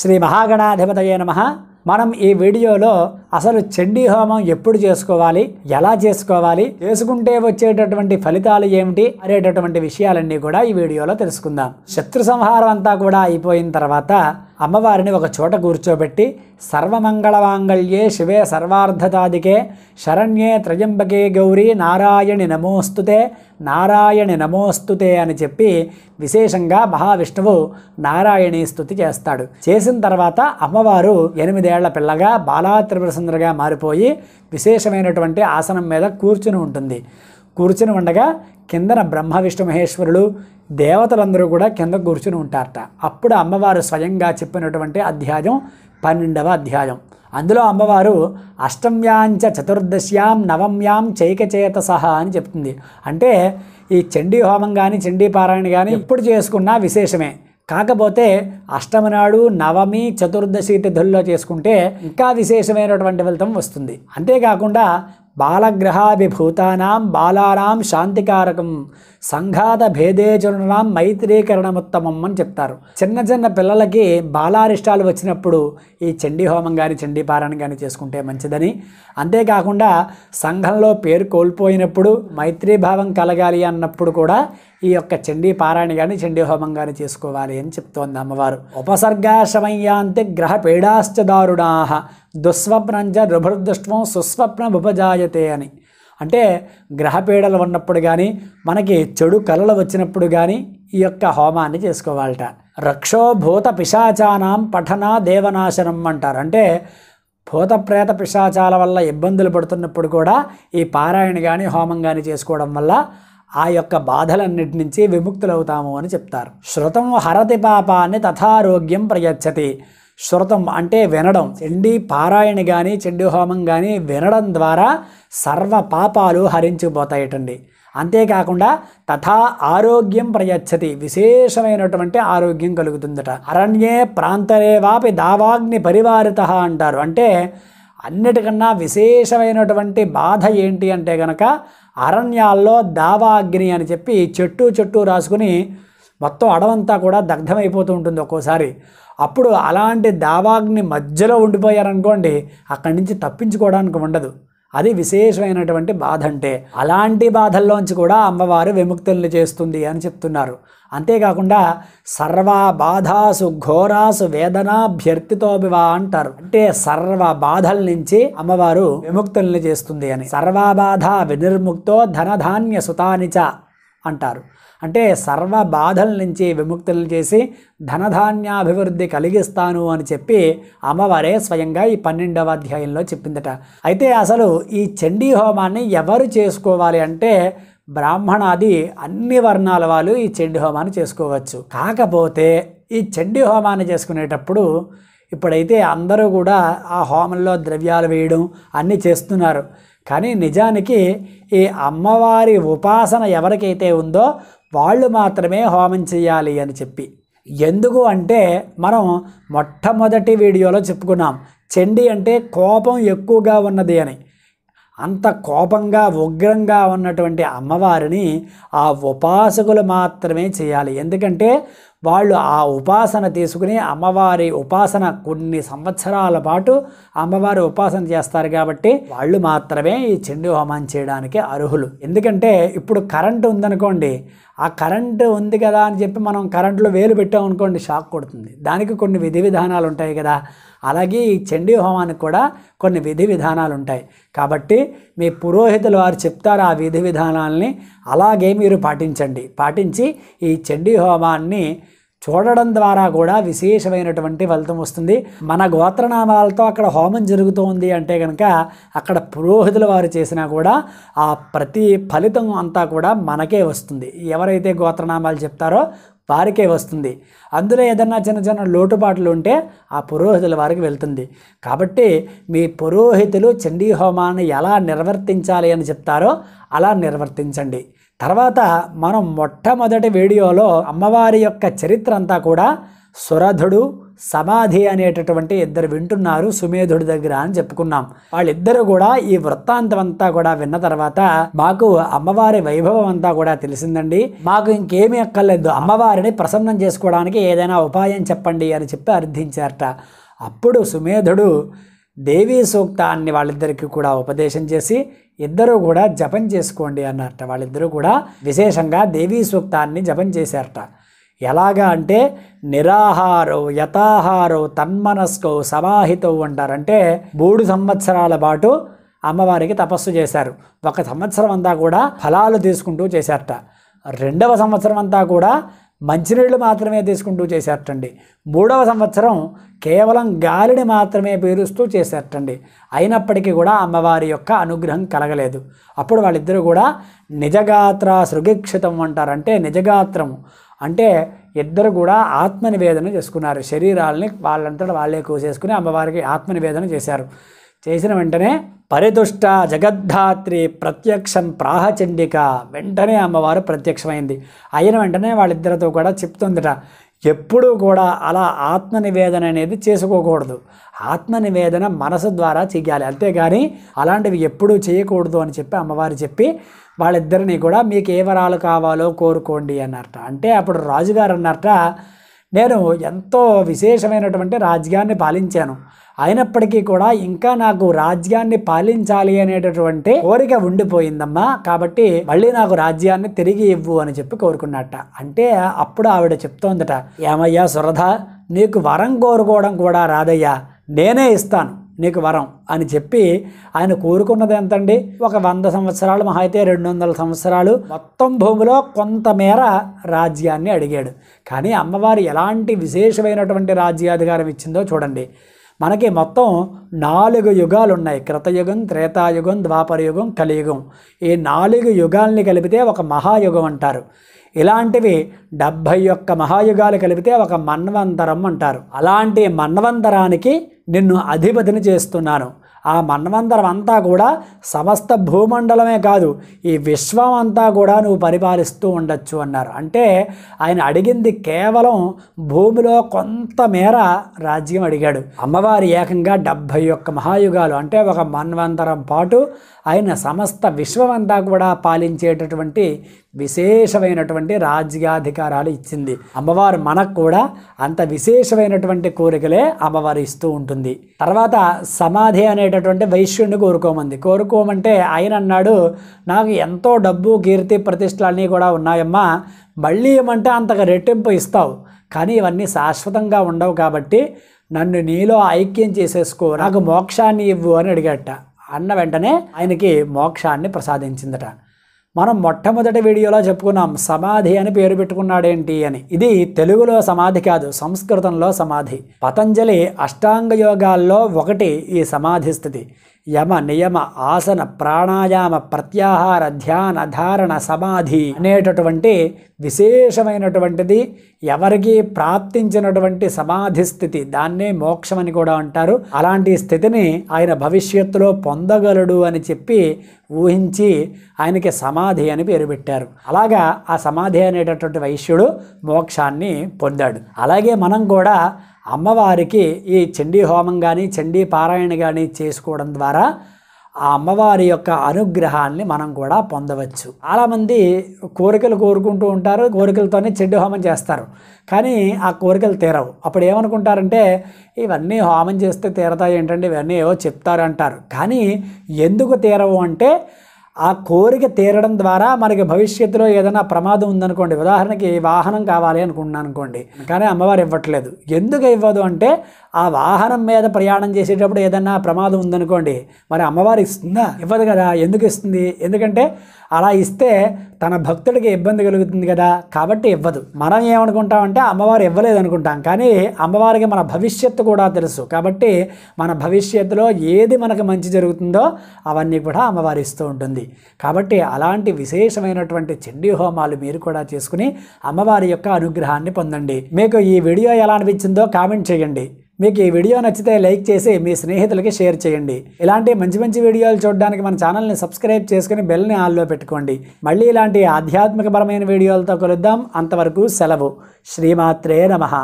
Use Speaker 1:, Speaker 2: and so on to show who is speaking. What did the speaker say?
Speaker 1: శ్రీ మహాగణాధిపతయే నమ మనం ఈ వీడియోలో అసలు చండీ హోమం ఎప్పుడు చేసుకోవాలి ఎలా చేసుకోవాలి చేసుకుంటే వచ్చేటటువంటి ఫలితాలు ఏమిటి అనేటటువంటి విషయాలన్నీ కూడా ఈ వీడియోలో తెలుసుకుందాం శత్రు సంహారం అంతా కూడా అయిపోయిన తర్వాత అమ్మవారిని ఒక చోట కూర్చోబెట్టి సర్వమంగళమాంగళ్యే శివే సర్వార్ధదాదికే శరణ్యే త్రయంబకే గౌరీ నారాయణి నమోస్తుతే నారాయణి నమోస్తుతే అని చెప్పి విశేషంగా మహావిష్ణువు నారాయణి స్థుతి చేస్తాడు చేసిన తర్వాత అమ్మవారు ఎనిమిదేళ్ల పిల్లగా బాలా త్రిపురసుందరిగా మారిపోయి విశేషమైనటువంటి ఆసనం మీద కూర్చుని ఉంటుంది కూర్చుని ఉండగా కిందన బ్రహ్మ విష్ణు మహేశ్వరులు దేవతలందరూ కూడా కింద కూర్చుని ఉంటారట అప్పుడు అమ్మవారు స్వయంగా చెప్పినటువంటి అధ్యాయం పన్నెండవ అధ్యాయం అందులో అమ్మవారు అష్టమ్యాంచ చతుర్దశ్యాం నవమ్యాం సహా అని చెప్తుంది అంటే ఈ చండీ హోమం కానీ చండీ పారాయణ కానీ ఎప్పుడు చేసుకున్నా విశేషమే కాకపోతే అష్టమి నాడు నవమి చతుర్దశి తిథుల్లో చేసుకుంటే ఇంకా విశేషమైనటువంటి ఫలితం వస్తుంది అంతేకాకుండా బాలగ్రహాభిభూతానాం బాలానాం శాంతికారకం సంఘాత భేదేజనునాం మైత్రీకరణముత్తమం అని చెప్తారు చిన్న చిన్న పిల్లలకి బాలారిష్టాలు వచ్చినప్పుడు ఈ చండీ హోమం కానీ చండీ కానీ చేసుకుంటే మంచిదని అంతేకాకుండా సంఘంలో పేరు కోల్పోయినప్పుడు మైత్రీభావం కలగాలి అన్నప్పుడు కూడా ఈ యొక్క చండీ పారాయణ కానీ చండీ హోమం కానీ చేసుకోవాలి అని చెప్తోంది అమ్మవారు ఉపసర్గాశమయ్యాంతి గ్రహ పీడాశ్చదారుణా దుస్వప్నంచ సుస్వప్న ఉపజాయతే అని అంటే గ్రహపీడలు ఉన్నప్పుడు కానీ మనకి చెడు కళలు వచ్చినప్పుడు కానీ ఈ యొక్క హోమాన్ని చేసుకోవాలట రక్షోభూత పిశాచానం పఠన దేవనాశనం అంటారు అంటే భూత ప్రేత పిశాచాల వల్ల ఇబ్బందులు పడుతున్నప్పుడు కూడా ఈ పారాయణ కానీ హోమం కానీ చేసుకోవడం వల్ల ఆ యొక్క బాధలన్నిటి నుంచి విముక్తులవుతాము అని చెప్తారు శృతం హరతి పాపాన్ని తథారోగ్యం ప్రయచ్చతి శ్రుతం అంటే వినడం చెండి పారాయణ కానీ చెండు హోమం కానీ వినడం ద్వారా సర్వ పాపాలు హరించిపోతాయటండి అంతేకాకుండా తథా ఆరోగ్యం ప్రయచ్చతి విశేషమైనటువంటి ఆరోగ్యం కలుగుతుందట అరణ్యే వాపి దావాగ్ని పరివారిత అంటారు అంటే అన్నిటికన్నా విశేషమైనటువంటి బాధ ఏంటి అంటే కనుక అరణ్యాల్లో దావాగ్ని అని చెప్పి చెట్టు చెట్టు రాసుకుని మొత్తం అడవంతా కూడా దగ్ధమైపోతూ ఉంటుంది ఒక్కోసారి అప్పుడు అలాంటి దావాగ్ని మధ్యలో ఉండిపోయారనుకోండి అక్కడి నుంచి తప్పించుకోవడానికి ఉండదు అది విశేషమైనటువంటి బాధ అంటే అలాంటి బాధల్లోంచి కూడా అమ్మవారు విముక్తుల్ని చేస్తుంది అని చెప్తున్నారు అంతేకాకుండా సర్వ బాధాసు ఘోరాసు వేదనాభ్యర్థితోభివా అంటారు అంటే సర్వ బాధల నుంచి అమ్మవారు విముక్తుల్ని చేస్తుంది అని సర్వబాధ వినిర్ముక్తో ధనధాన్య సుతానిచ అంటారు అంటే సర్వ బాధల నుంచి విముక్తులు చేసి ధనధాన్యాభివృద్ధి కలిగిస్తాను అని చెప్పి అమ్మవారే స్వయంగా ఈ పన్నెండవ అధ్యాయంలో చెప్పిందట అయితే అసలు ఈ చండీ హోమాన్ని ఎవరు చేసుకోవాలి అంటే బ్రాహ్మణాది అన్ని వర్ణాల వాళ్ళు ఈ చండీ హోమాన్ని చేసుకోవచ్చు కాకపోతే ఈ చండీ హోమాన్ని చేసుకునేటప్పుడు ఇప్పుడైతే అందరూ కూడా ఆ హోమంలో ద్రవ్యాలు వేయడం అన్నీ చేస్తున్నారు కానీ నిజానికి ఈ అమ్మవారి ఉపాసన ఎవరికైతే ఉందో వాళ్ళు మాత్రమే హోమం చేయాలి అని చెప్పి ఎందుకు అంటే మనం మొట్టమొదటి వీడియోలో చెప్పుకున్నాం చెండి అంటే కోపం ఎక్కువగా ఉన్నది అని అంత కోపంగా ఉగ్రంగా ఉన్నటువంటి అమ్మవారిని ఆ ఉపాసకులు మాత్రమే చేయాలి ఎందుకంటే వాళ్ళు ఆ ఉపాసన తీసుకుని అమ్మవారి ఉపాసన కొన్ని సంవత్సరాల పాటు అమ్మవారి ఉపాసన చేస్తారు కాబట్టి వాళ్ళు మాత్రమే ఈ చెండు హోమం చేయడానికి అర్హులు ఎందుకంటే ఇప్పుడు కరెంటు ఉందనుకోండి ఆ కరెంటు ఉంది కదా అని చెప్పి మనం కరెంట్లో వేలు పెట్టామనుకోండి షాక్ కొడుతుంది దానికి కొన్ని విధి విధానాలు ఉంటాయి కదా అలాగే ఈ చండీ హోమానికి కూడా కొన్ని విధి విధానాలు ఉంటాయి కాబట్టి మీ పురోహితులు వారు చెప్తారు ఆ విధి విధానాలని అలాగే మీరు పాటించండి పాటించి ఈ చండీ హోమాన్ని చూడడం ద్వారా కూడా విశేషమైనటువంటి ఫలితం వస్తుంది మన గోత్రనామాలతో అక్కడ హోమం జరుగుతోంది అంటే కనుక అక్కడ పురోహితుల వారు చేసినా కూడా ఆ ప్రతి ఫలితం అంతా కూడా మనకే వస్తుంది ఎవరైతే గోత్రనామాలు చెప్తారో వారికే వస్తుంది అందులో ఏదన్నా చిన్న చిన్న లోటుపాట్లు ఉంటే ఆ పురోహితుల వారికి వెళ్తుంది కాబట్టి మీ పురోహితులు చండీ హోమాన్ని ఎలా నిర్వర్తించాలి అని చెప్తారో అలా నిర్వర్తించండి తర్వాత మనం మొట్టమొదటి వీడియోలో అమ్మవారి యొక్క చరిత్ర అంతా కూడా సురధుడు సమాధి అనేటటువంటి ఇద్దరు వింటున్నారు సుమేధుడి దగ్గర అని చెప్పుకున్నాం వాళ్ళిద్దరూ కూడా ఈ వృత్తాంతం అంతా కూడా విన్న తర్వాత మాకు అమ్మవారి వైభవం అంతా కూడా తెలిసిందండి మాకు ఇంకేమీ అక్కర్లేదు అమ్మవారిని ప్రసన్నం చేసుకోవడానికి ఏదైనా ఉపాయం చెప్పండి అని చెప్పి అర్థించారట అప్పుడు సుమేధుడు దేవీ సూక్తాన్ని వాళ్ళిద్దరికీ కూడా ఉపదేశం చేసి ఇద్దరూ కూడా జపం చేసుకోండి అన్నారట వాళ్ళిద్దరూ కూడా విశేషంగా దేవీ సూక్తాన్ని జపం చేశారట ఎలాగా అంటే నిరాహారో యథాహారో తన్మనస్కో సమాహితో అంటారంటే మూడు సంవత్సరాల పాటు అమ్మవారికి తపస్సు చేశారు ఒక సంవత్సరం అంతా కూడా ఫలాలు తీసుకుంటూ చేశారట రెండవ సంవత్సరం అంతా కూడా మంచినీళ్లు మాత్రమే తీసుకుంటూ చేసేటండి మూడవ సంవత్సరం కేవలం గాలిని మాత్రమే పేరుస్తూ చేసేటండి అయినప్పటికీ కూడా అమ్మవారి యొక్క అనుగ్రహం కలగలేదు అప్పుడు వాళ్ళిద్దరూ కూడా నిజగాత్ర సృగిక్షితం అంటారు అంటే నిజగాత్రము అంటే ఇద్దరు కూడా ఆత్మనివేదన చేసుకున్నారు శరీరాలని వాళ్ళంతటా వాళ్ళే కోసేసుకుని అమ్మవారికి ఆత్మనివేదన చేశారు చేసిన వెంటనే పరిదుష్ట జగద్ధాత్రి ప్రత్యక్షం ప్రాహచండిక వెంటనే అమ్మవారు ప్రత్యక్షమైంది అయిన వెంటనే వాళ్ళిద్దరితో కూడా చెప్తుందిట ఎప్పుడూ కూడా అలా ఆత్మ నివేదన అనేది చేసుకోకూడదు ఆత్మ నివేదన మనసు ద్వారా చెయ్యాలి అంతేగాని అలాంటివి ఎప్పుడూ చేయకూడదు అని చెప్పి అమ్మవారు చెప్పి వాళ్ళిద్దరిని కూడా మీకు ఏ వరాలు కావాలో కోరుకోండి అన్నట అంటే అప్పుడు రాజుగారు అన్నట నేను ఎంతో విశేషమైనటువంటి రాజ్యాన్ని పాలించాను అయినప్పటికీ కూడా ఇంకా నాకు రాజ్యాన్ని పాలించాలి అనేటటువంటి కోరిక ఉండిపోయిందమ్మా కాబట్టి మళ్ళీ నాకు రాజ్యాన్ని తిరిగి ఇవ్వు అని చెప్పి కోరుకున్నట్ట అంటే అప్పుడు ఆవిడ చెప్తోందట ఏమయ్యా సురధ నీకు వరం కోరుకోవడం కూడా రాదయ్యా నేనే ఇస్తాను నీకు వరం అని చెప్పి ఆయన కోరుకున్నది ఎంతండి ఒక వంద సంవత్సరాలు మహా అయితే రెండు వందల సంవత్సరాలు మొత్తం భూమిలో కొంతమేర రాజ్యాన్ని అడిగాడు కానీ అమ్మవారు ఎలాంటి విశేషమైనటువంటి రాజ్యాధికారం ఇచ్చిందో చూడండి మనకి మొత్తం నాలుగు యుగాలు ఉన్నాయి క్రతయుగం త్రేతాయుగం ద్వాపరయుగం కలియుగం ఈ నాలుగు యుగాల్ని కలిపితే ఒక మహాయుగం అంటారు ఇలాంటివి డెబ్భై ఒక్క మహాయుగాలు కలిపితే ఒక మన్వంతరం అంటారు అలాంటి మన్వంతరానికి నిన్ను అధిపతిని చేస్తున్నాను ఆ మన్వంతరం అంతా కూడా సమస్త భూమండలమే కాదు ఈ విశ్వం అంతా కూడా నువ్వు పరిపాలిస్తూ ఉండొచ్చు అన్నారు అంటే ఆయన అడిగింది కేవలం భూమిలో కొంతమేర రాజ్యం అడిగాడు అమ్మవారి ఏకంగా డెబ్భై ఒక్క మహాయుగాలు అంటే ఒక మన్వంతరం పాటు ఆయన సమస్త విశ్వమంతా కూడా పాలించేటటువంటి విశేషమైనటువంటి రాజ్యాధికారాలు ఇచ్చింది అమ్మవారు మనకు కూడా అంత విశేషమైనటువంటి కోరికలే అమ్మవారు ఇస్తూ ఉంటుంది తర్వాత సమాధి అనేటటువంటి వైశ్యుడిని కోరుకోమంది కోరుకోమంటే ఆయన అన్నాడు నాకు ఎంతో డబ్బు కీర్తి ప్రతిష్టలు అన్నీ కూడా ఉన్నాయమ్మా మళ్ళీ ఏమంటే అంతగా రెట్టింపు ఇస్తావు కానీ ఇవన్నీ శాశ్వతంగా ఉండవు కాబట్టి నన్ను నీలో ఐక్యం చేసేసుకో నాకు మోక్షాన్ని ఇవ్వు అని అడిగట అన్న వెంటనే ఆయనకి మోక్షాన్ని ప్రసాదించిందట మనం మొట్టమొదటి వీడియోలో చెప్పుకున్నాం సమాధి అని పేరు పెట్టుకున్నాడేంటి అని ఇది తెలుగులో సమాధి కాదు సంస్కృతంలో సమాధి పతంజలి అష్టాంగ యోగాల్లో ఒకటి ఈ సమాధి స్థితి యమ నియమ ఆసన ప్రాణాయామ ప్రత్యాహార ధ్యాన ధారణ సమాధి అనేటటువంటి విశేషమైనటువంటిది ఎవరికి ప్రాప్తించినటువంటి సమాధి స్థితి దాన్నే మోక్షమని కూడా అంటారు అలాంటి స్థితిని ఆయన భవిష్యత్తులో పొందగలడు అని చెప్పి ఊహించి ఆయనకి సమాధి అని పేరు పెట్టారు అలాగా ఆ సమాధి అనేటటువంటి వైశ్యుడు మోక్షాన్ని పొందాడు అలాగే మనం కూడా అమ్మవారికి ఈ చండీ హోమం కానీ చండీ పారాయణ కానీ చేసుకోవడం ద్వారా ఆ అమ్మవారి యొక్క అనుగ్రహాన్ని మనం కూడా పొందవచ్చు చాలామంది కోరికలు కోరుకుంటూ ఉంటారు కోరికలతోనే చెడ్డు హోమం చేస్తారు కానీ ఆ కోరికలు తీరవు అప్పుడు ఏమనుకుంటారంటే ఇవన్నీ హోమం చేస్తే తీరతాయి ఏంటంటే ఇవన్నీ ఏవో చెప్తారు అంటారు కానీ ఎందుకు తీరవు అంటే ఆ కోరిక తీరడం ద్వారా మనకి భవిష్యత్తులో ఏదైనా ప్రమాదం ఉందనుకోండి ఉదాహరణకి వాహనం కావాలి అనుకుంటున్నాను అనుకోండి కానీ అమ్మవారు ఇవ్వట్లేదు ఎందుకు ఇవ్వదు అంటే ఆ వాహనం మీద ప్రయాణం చేసేటప్పుడు ఏదన్నా ప్రమాదం ఉందనుకోండి మరి అమ్మవారు ఇస్తుందా ఇవ్వదు కదా ఎందుకు ఇస్తుంది ఎందుకంటే అలా ఇస్తే తన భక్తుడికి ఇబ్బంది కలుగుతుంది కదా కాబట్టి ఇవ్వదు మనం ఏమనుకుంటామంటే అమ్మవారు ఇవ్వలేదు అనుకుంటాం కానీ అమ్మవారికి మన భవిష్యత్తు కూడా తెలుసు కాబట్టి మన భవిష్యత్తులో ఏది మనకు మంచి జరుగుతుందో అవన్నీ కూడా అమ్మవారు ఇస్తూ ఉంటుంది కాబట్టి అలాంటి విశేషమైనటువంటి చండీ హోమాలు మీరు కూడా చేసుకుని అమ్మవారి యొక్క అనుగ్రహాన్ని పొందండి మీకు ఈ వీడియో ఎలా అనిపించిందో కామెంట్ చేయండి మీకు ఈ వీడియో నచ్చితే లైక్ చేసి మీ స్నేహితులకి షేర్ చేయండి ఇలాంటి మంచి మంచి వీడియోలు చూడడానికి మన ఛానల్ని సబ్స్క్రైబ్ చేసుకుని బెల్ని ఆల్లో పెట్టుకోండి మళ్ళీ ఇలాంటి ఆధ్యాత్మికపరమైన వీడియోలతో కలుద్దాం అంతవరకు సెలవు శ్రీమాత్రే నమ